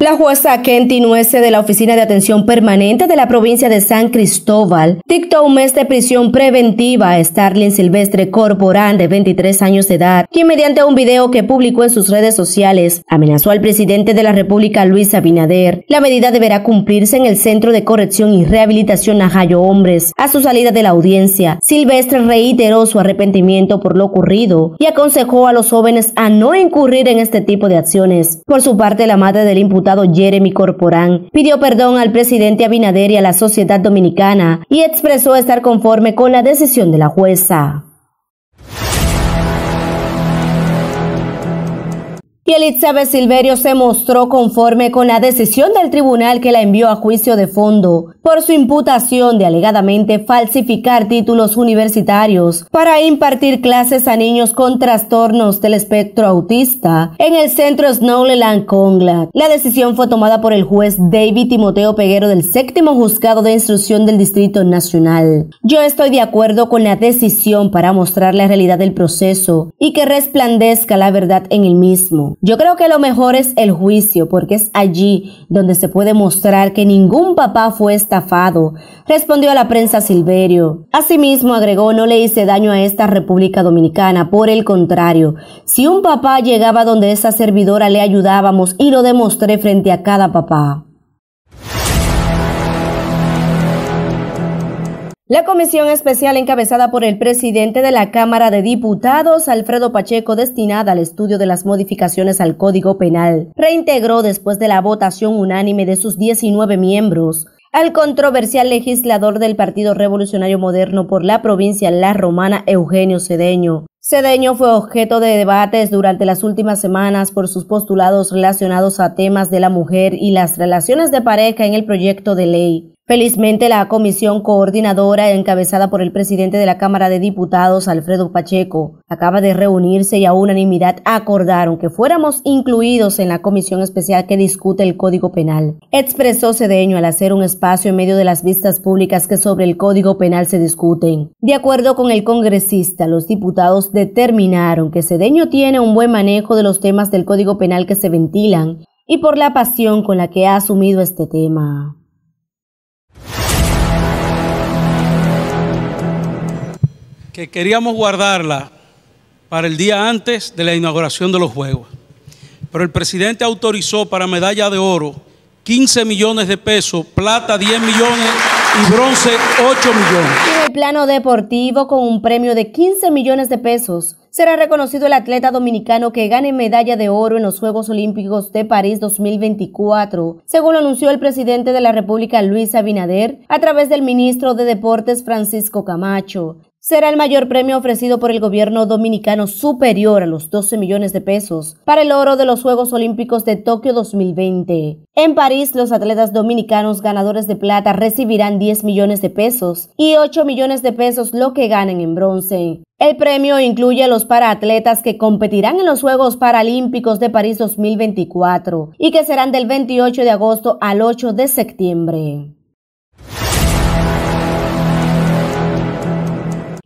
La jueza Kenty Nuece de la Oficina de Atención Permanente de la provincia de San Cristóbal dictó un mes de prisión preventiva a Starling Silvestre Corporán de 23 años de edad, quien mediante un video que publicó en sus redes sociales amenazó al presidente de la República Luis Abinader. La medida deberá cumplirse en el Centro de Corrección y Rehabilitación Najayo Hombres. A su salida de la audiencia, Silvestre reiteró su arrepentimiento por lo ocurrido y aconsejó a los jóvenes a no incurrir en este tipo de acciones. Por su parte, la madre del imputado Jeremy Corporán, pidió perdón al presidente Abinader y a la sociedad dominicana y expresó estar conforme con la decisión de la jueza. y Elizabeth Silverio se mostró conforme con la decisión del tribunal que la envió a juicio de fondo por su imputación de alegadamente falsificar títulos universitarios para impartir clases a niños con trastornos del espectro autista en el centro Snowland Congla. La decisión fue tomada por el juez David Timoteo Peguero del séptimo juzgado de instrucción del Distrito Nacional. Yo estoy de acuerdo con la decisión para mostrar la realidad del proceso y que resplandezca la verdad en el mismo. Yo creo que lo mejor es el juicio, porque es allí donde se puede mostrar que ningún papá fue estafado, respondió a la prensa Silverio. Asimismo, agregó, no le hice daño a esta República Dominicana, por el contrario, si un papá llegaba donde esa servidora le ayudábamos y lo demostré frente a cada papá. La comisión especial encabezada por el presidente de la Cámara de Diputados, Alfredo Pacheco, destinada al estudio de las modificaciones al Código Penal, reintegró después de la votación unánime de sus 19 miembros al controversial legislador del Partido Revolucionario Moderno por la provincia La Romana, Eugenio Cedeño. Cedeño fue objeto de debates durante las últimas semanas por sus postulados relacionados a temas de la mujer y las relaciones de pareja en el proyecto de ley. Felizmente, la comisión coordinadora encabezada por el presidente de la Cámara de Diputados, Alfredo Pacheco, acaba de reunirse y a unanimidad acordaron que fuéramos incluidos en la comisión especial que discute el Código Penal. Expresó Cedeño al hacer un espacio en medio de las vistas públicas que sobre el Código Penal se discuten. De acuerdo con el congresista, los diputados determinaron que Cedeño tiene un buen manejo de los temas del Código Penal que se ventilan y por la pasión con la que ha asumido este tema. que queríamos guardarla para el día antes de la inauguración de los Juegos. Pero el presidente autorizó para medalla de oro 15 millones de pesos, plata 10 millones y bronce 8 millones. En el plano deportivo, con un premio de 15 millones de pesos, será reconocido el atleta dominicano que gane medalla de oro en los Juegos Olímpicos de París 2024, según lo anunció el presidente de la República Luis Abinader a través del ministro de Deportes Francisco Camacho será el mayor premio ofrecido por el gobierno dominicano superior a los 12 millones de pesos para el oro de los Juegos Olímpicos de Tokio 2020. En París, los atletas dominicanos ganadores de plata recibirán 10 millones de pesos y 8 millones de pesos lo que ganen en bronce. El premio incluye a los paraatletas que competirán en los Juegos Paralímpicos de París 2024 y que serán del 28 de agosto al 8 de septiembre.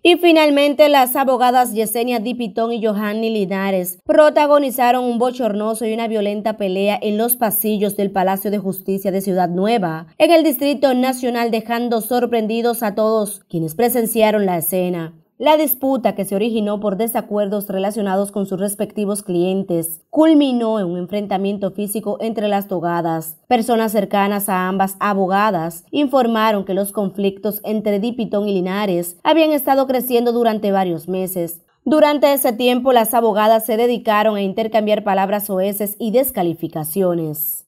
Y finalmente, las abogadas Yesenia Dipitón y Johanny Linares protagonizaron un bochornoso y una violenta pelea en los pasillos del Palacio de Justicia de Ciudad Nueva, en el Distrito Nacional, dejando sorprendidos a todos quienes presenciaron la escena. La disputa que se originó por desacuerdos relacionados con sus respectivos clientes culminó en un enfrentamiento físico entre las togadas. Personas cercanas a ambas abogadas informaron que los conflictos entre Dipitón y Linares habían estado creciendo durante varios meses. Durante ese tiempo, las abogadas se dedicaron a intercambiar palabras oeces y descalificaciones.